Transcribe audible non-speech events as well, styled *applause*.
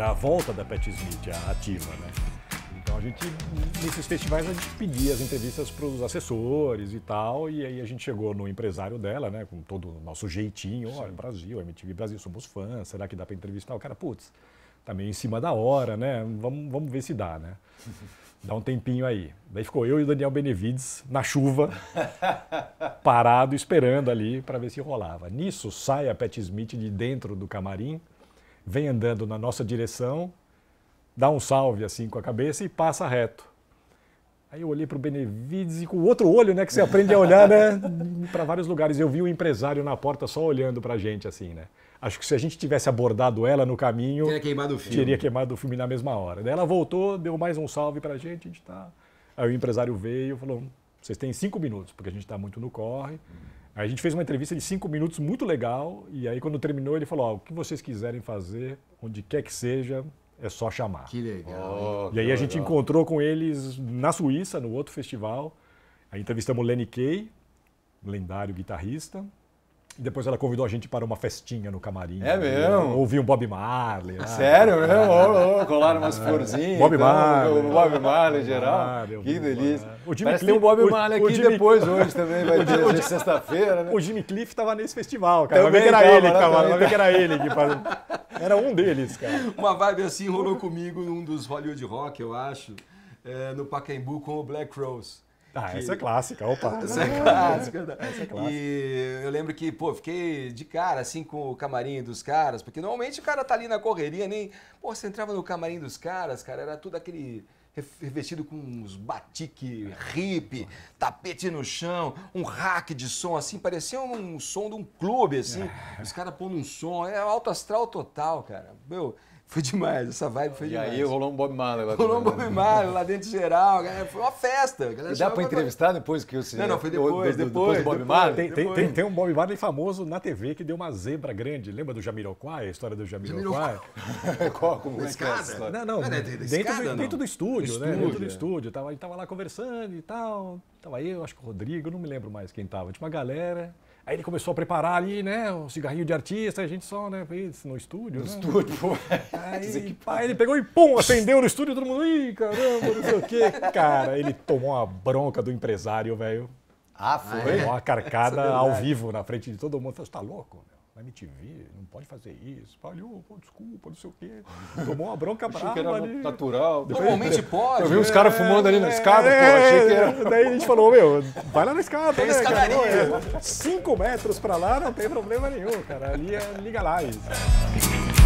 era a volta da Pat Smith, a ativa, né? Então a gente, nesses festivais, a gente pedia as entrevistas para os assessores e tal, e aí a gente chegou no empresário dela, né, com todo o nosso jeitinho, olha, é Brasil, é MTV Brasil, somos fãs, será que dá para entrevistar? O cara, putz, tá meio em cima da hora, né, vamos, vamos ver se dá, né. *laughs* Dá um tempinho aí. Daí ficou eu e o Daniel Benevides na chuva, *laughs* parado, esperando ali para ver se rolava. Nisso sai a Pat Smith de dentro do camarim, vem andando na nossa direção, dá um salve assim com a cabeça e passa reto. Aí eu olhei para o Benevides e com o outro olho, né, que você aprende a olhar, né, *laughs* para vários lugares. Eu vi o um empresário na porta só olhando para a gente assim, né. Acho que se a gente tivesse abordado ela no caminho, teria queimado o filme. Teria queimado o filme na mesma hora. Daí ela voltou, deu mais um salve para a gente, a gente tá. Aí o empresário veio, falou: hum, "Vocês têm cinco minutos, porque a gente está muito no corre." Hum. Aí a gente fez uma entrevista de cinco minutos muito legal, e aí quando terminou ele falou, ó, o que vocês quiserem fazer, onde quer que seja, é só chamar. Que legal. Oh, e aí a gente encontrou com eles na Suíça, no outro festival. Aí entrevistamos o Lenny Kay, lendário guitarrista, depois ela convidou a gente para uma festinha no camarim. É mesmo? Ouvi um Bob Marley. Lá. Sério mesmo? colaram umas é. florzinhas. Bob então, Marley. O Bob Marley em geral. Marley, que delícia. É. O Jimmy Parece tem um Bob Marley o, aqui o Jimmy... depois, *laughs* hoje também, vai ter hoje é sexta-feira. Né? O Jimmy Cliff estava nesse festival, cara. Também, que era ele, cara. Né? que era ele que fazia. Era um deles, cara. Uma vibe assim rolou comigo num dos Hollywood Rock, eu acho, é, no Pacaembu com o Black Rose. Ah, essa é clássica, opa. *laughs* Essa é clássica. Né? essa é clássica. E eu lembro que, pô, fiquei de cara, assim, com o camarim dos caras, porque normalmente o cara tá ali na correria, nem... Pô, você entrava no camarim dos caras, cara, era tudo aquele revestido com uns batique hippie, tapete no chão, um rack de som assim, parecia um som de um clube assim. É. Os caras pondo um som, é alto astral total, cara. Meu, foi demais, essa vibe foi e demais. E aí rolou um Bob Marley lá Rolou um Bob né? Marley lá dentro geral, foi uma festa. e dá pra entrevistar pra... depois que o Não, não, foi depois, do, do, depois, do Bob depois, Marley. Tem, depois. Tem, tem, um Bob Marley famoso na TV que deu uma zebra grande. Lembra do Jamiroquai, a história do Jamiroquai? *laughs* Qual, como é, é escada? É não, não, dentro, escada, do, dentro do estúdio, né? Dentro do estúdio, tava, ele tava lá conversando e tal. Tava eu, acho que o Rodrigo, não me lembro mais quem tava. Tinha uma galera... Aí ele começou a preparar ali, né, um cigarrinho de artista, a gente só, né, no estúdio. No né? estúdio, pô. *laughs* Aí, que pá, ele pegou e pum, acendeu no estúdio, todo mundo, ih, caramba, não sei o quê. *laughs* Cara, ele tomou uma bronca do empresário, velho. Ah, foi? Uma carcada é ao vivo na frente de todo mundo. Falei, tá louco, meu? MTV, não pode fazer isso. Falhou, pô, desculpa, não sei o quê. Tomou uma bronca brava que era ali. natural. Depois, Normalmente pode. Eu vi uns né? caras fumando ali na é. escada, é, pô, achei que era... *laughs* Daí a gente falou, meu, vai lá na escada, tem né? Escadaria. Cara, é cinco metros pra lá, não tem problema nenhum, cara. Ali é, liga lá isso.